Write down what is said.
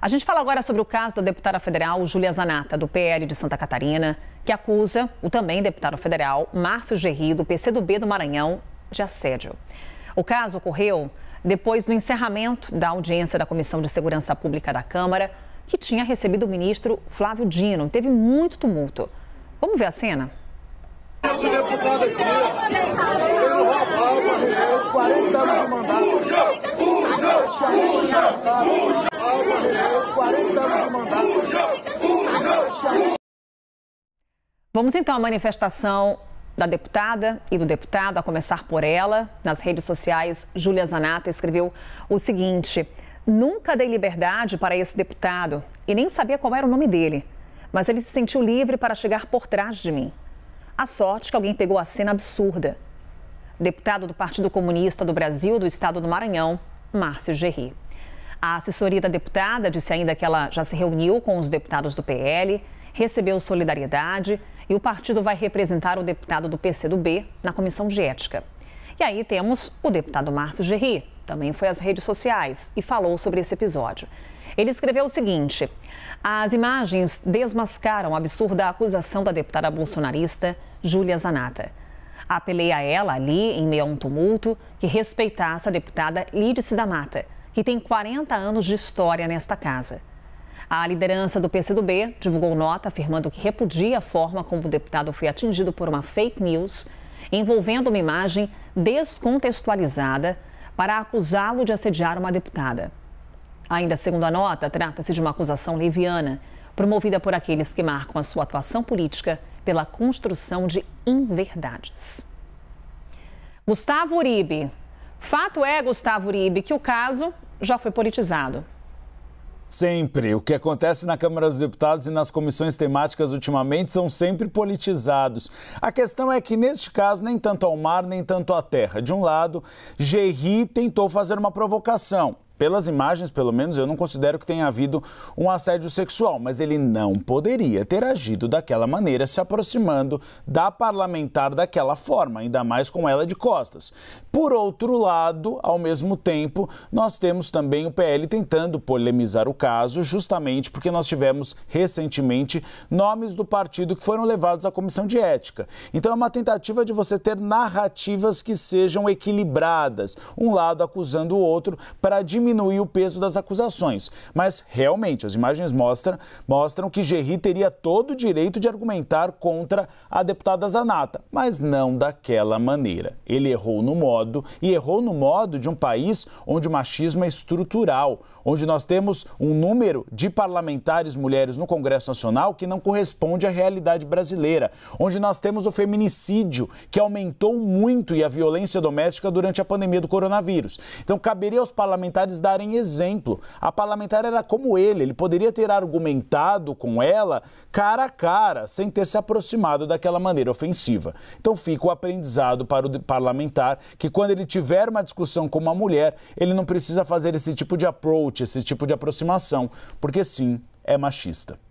A gente fala agora sobre o caso da deputada federal Júlia Zanata, do PL de Santa Catarina, que acusa o também deputado federal Márcio Gerri, do PCdoB do Maranhão, de assédio. O caso ocorreu depois do encerramento da audiência da Comissão de Segurança Pública da Câmara, que tinha recebido o ministro Flávio Dino. Teve muito tumulto. Vamos ver a cena? Esse 40 anos de mandato. 40 anos de mandato. Vamos então à manifestação da deputada e do deputado, a começar por ela. Nas redes sociais, Júlia Zanata escreveu o seguinte: Nunca dei liberdade para esse deputado e nem sabia qual era o nome dele, mas ele se sentiu livre para chegar por trás de mim. A sorte que alguém pegou a cena absurda. Deputado do Partido Comunista do Brasil, do estado do Maranhão, Márcio Gerri. A assessoria da deputada disse ainda que ela já se reuniu com os deputados do PL, recebeu solidariedade e o partido vai representar o deputado do PCdoB na comissão de ética. E aí temos o deputado Márcio Gerri, também foi às redes sociais e falou sobre esse episódio. Ele escreveu o seguinte: as imagens desmascaram a absurda acusação da deputada bolsonarista Júlia Zanata. Apelei a ela ali, em meio a um tumulto, que respeitasse a deputada Lídice da Mata que tem 40 anos de história nesta casa. A liderança do PCdoB divulgou nota afirmando que repudia a forma como o deputado foi atingido por uma fake news envolvendo uma imagem descontextualizada para acusá-lo de assediar uma deputada. Ainda segundo a nota, trata-se de uma acusação leviana, promovida por aqueles que marcam a sua atuação política pela construção de inverdades. Gustavo Uribe, Fato é, Gustavo Uribe, que o caso já foi politizado. Sempre. O que acontece na Câmara dos Deputados e nas comissões temáticas ultimamente são sempre politizados. A questão é que, neste caso, nem tanto ao mar, nem tanto à terra. De um lado, Gerri tentou fazer uma provocação pelas imagens, pelo menos, eu não considero que tenha havido um assédio sexual, mas ele não poderia ter agido daquela maneira, se aproximando da parlamentar daquela forma, ainda mais com ela de costas. Por outro lado, ao mesmo tempo, nós temos também o PL tentando polemizar o caso, justamente porque nós tivemos recentemente nomes do partido que foram levados à comissão de ética. Então é uma tentativa de você ter narrativas que sejam equilibradas, um lado acusando o outro para diminuir diminuir o peso das acusações. Mas realmente, as imagens mostram, mostram que Gerri teria todo o direito de argumentar contra a deputada Zanata, mas não daquela maneira. Ele errou no modo e errou no modo de um país onde o machismo é estrutural, onde nós temos um número de parlamentares mulheres no Congresso Nacional que não corresponde à realidade brasileira, onde nós temos o feminicídio, que aumentou muito, e a violência doméstica durante a pandemia do coronavírus. Então, caberia aos parlamentares darem exemplo. A parlamentar era como ele, ele poderia ter argumentado com ela cara a cara, sem ter se aproximado daquela maneira ofensiva. Então fica o aprendizado para o parlamentar que quando ele tiver uma discussão com uma mulher, ele não precisa fazer esse tipo de approach, esse tipo de aproximação, porque sim, é machista.